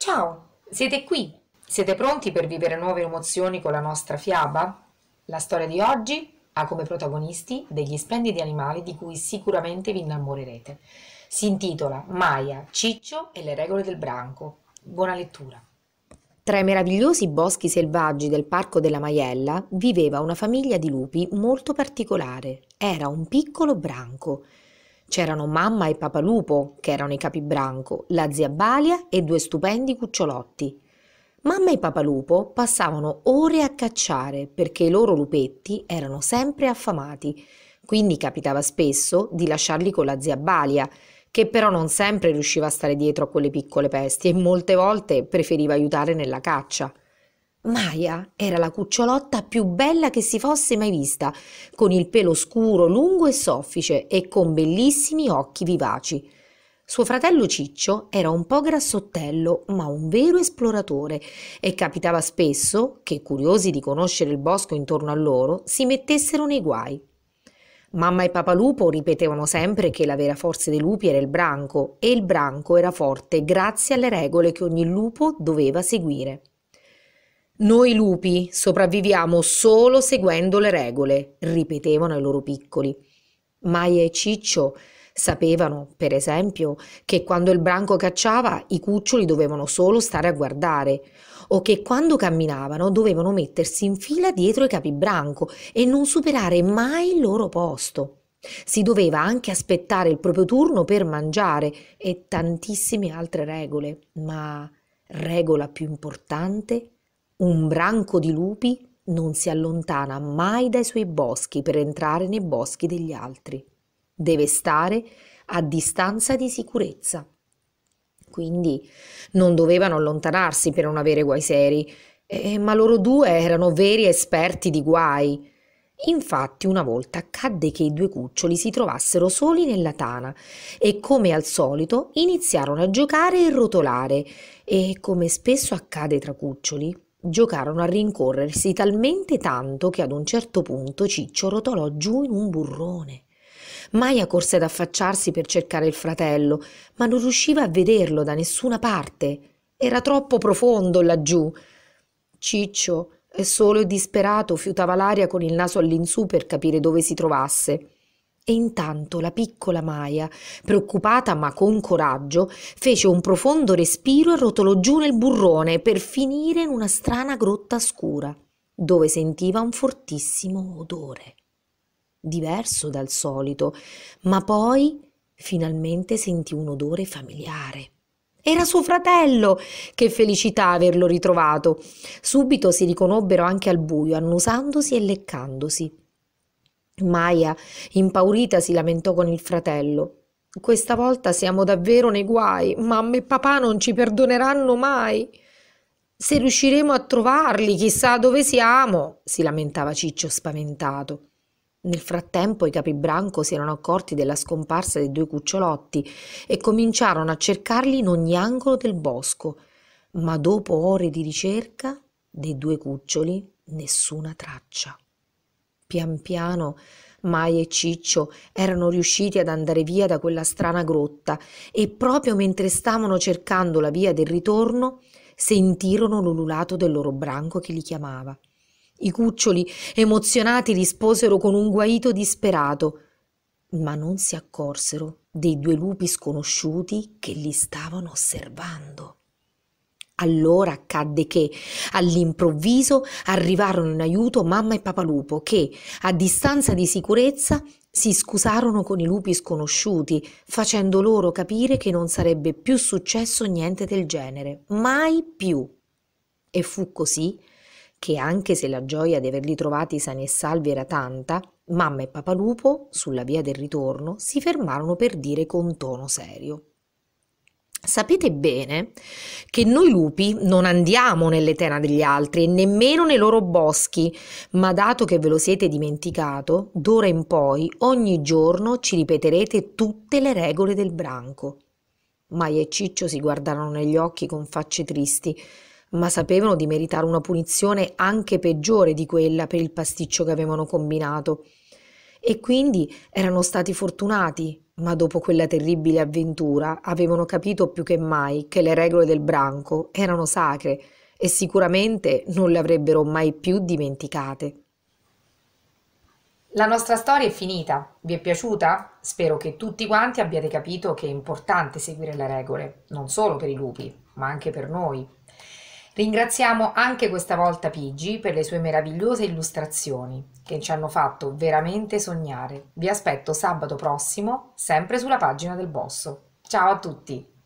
Ciao, siete qui? Siete pronti per vivere nuove emozioni con la nostra fiaba? La storia di oggi ha come protagonisti degli splendidi animali di cui sicuramente vi innamorerete. Si intitola Maia, Ciccio e le regole del branco. Buona lettura. Tra i meravigliosi boschi selvaggi del Parco della Maiella viveva una famiglia di lupi molto particolare. Era un piccolo branco. C'erano mamma e papà Lupo, che erano i capi branco, la zia Balia e due stupendi cucciolotti. Mamma e papà Lupo passavano ore a cacciare perché i loro lupetti erano sempre affamati, quindi capitava spesso di lasciarli con la zia Balia, che però non sempre riusciva a stare dietro a quelle piccole pesti e molte volte preferiva aiutare nella caccia. Maia era la cucciolotta più bella che si fosse mai vista, con il pelo scuro, lungo e soffice e con bellissimi occhi vivaci. Suo fratello Ciccio era un po' grassottello, ma un vero esploratore, e capitava spesso che, curiosi di conoscere il bosco intorno a loro, si mettessero nei guai. Mamma e papà lupo ripetevano sempre che la vera forza dei lupi era il branco, e il branco era forte grazie alle regole che ogni lupo doveva seguire. Noi lupi sopravviviamo solo seguendo le regole, ripetevano ai loro piccoli. Maia e Ciccio sapevano, per esempio, che quando il branco cacciava i cuccioli dovevano solo stare a guardare, o che quando camminavano dovevano mettersi in fila dietro i capibranco e non superare mai il loro posto. Si doveva anche aspettare il proprio turno per mangiare e tantissime altre regole, ma regola più importante un branco di lupi non si allontana mai dai suoi boschi per entrare nei boschi degli altri. Deve stare a distanza di sicurezza. Quindi non dovevano allontanarsi per non avere guai seri, eh, ma loro due erano veri esperti di guai. Infatti una volta accadde che i due cuccioli si trovassero soli nella tana e come al solito iniziarono a giocare e rotolare e come spesso accade tra cuccioli Giocarono a rincorrersi talmente tanto che ad un certo punto Ciccio rotolò giù in un burrone. Maia corse ad affacciarsi per cercare il fratello, ma non riusciva a vederlo da nessuna parte. Era troppo profondo laggiù. Ciccio, solo e disperato, fiutava l'aria con il naso all'insù per capire dove si trovasse. E intanto la piccola Maya, preoccupata ma con coraggio, fece un profondo respiro e rotolò giù nel burrone per finire in una strana grotta scura, dove sentiva un fortissimo odore, diverso dal solito, ma poi finalmente sentì un odore familiare. Era suo fratello! Che felicità averlo ritrovato! Subito si riconobbero anche al buio, annusandosi e leccandosi. Maia, impaurita, si lamentò con il fratello. Questa volta siamo davvero nei guai. Mamma e papà non ci perdoneranno mai. Se riusciremo a trovarli, chissà dove siamo, si lamentava Ciccio spaventato. Nel frattempo i capi branco si erano accorti della scomparsa dei due cucciolotti e cominciarono a cercarli in ogni angolo del bosco. Ma dopo ore di ricerca dei due cuccioli nessuna traccia. Pian piano Mai e Ciccio erano riusciti ad andare via da quella strana grotta e proprio mentre stavano cercando la via del ritorno sentirono l'ululato del loro branco che li chiamava. I cuccioli, emozionati, risposero con un guaito disperato, ma non si accorsero dei due lupi sconosciuti che li stavano osservando. Allora accadde che all'improvviso arrivarono in aiuto mamma e papà lupo che, a distanza di sicurezza, si scusarono con i lupi sconosciuti, facendo loro capire che non sarebbe più successo niente del genere, mai più. E fu così che, anche se la gioia di averli trovati sani e salvi era tanta, mamma e papalupo, sulla via del ritorno, si fermarono per dire con tono serio sapete bene che noi lupi non andiamo nelle tene degli altri e nemmeno nei loro boschi, ma dato che ve lo siete dimenticato, d'ora in poi ogni giorno ci ripeterete tutte le regole del branco. Mai e Ciccio si guardarono negli occhi con facce tristi, ma sapevano di meritare una punizione anche peggiore di quella per il pasticcio che avevano combinato. E quindi erano stati fortunati ma dopo quella terribile avventura avevano capito più che mai che le regole del branco erano sacre e sicuramente non le avrebbero mai più dimenticate. La nostra storia è finita. Vi è piaciuta? Spero che tutti quanti abbiate capito che è importante seguire le regole, non solo per i lupi, ma anche per noi, Ringraziamo anche questa volta Pigi per le sue meravigliose illustrazioni che ci hanno fatto veramente sognare. Vi aspetto sabato prossimo, sempre sulla pagina del Bosso. Ciao a tutti!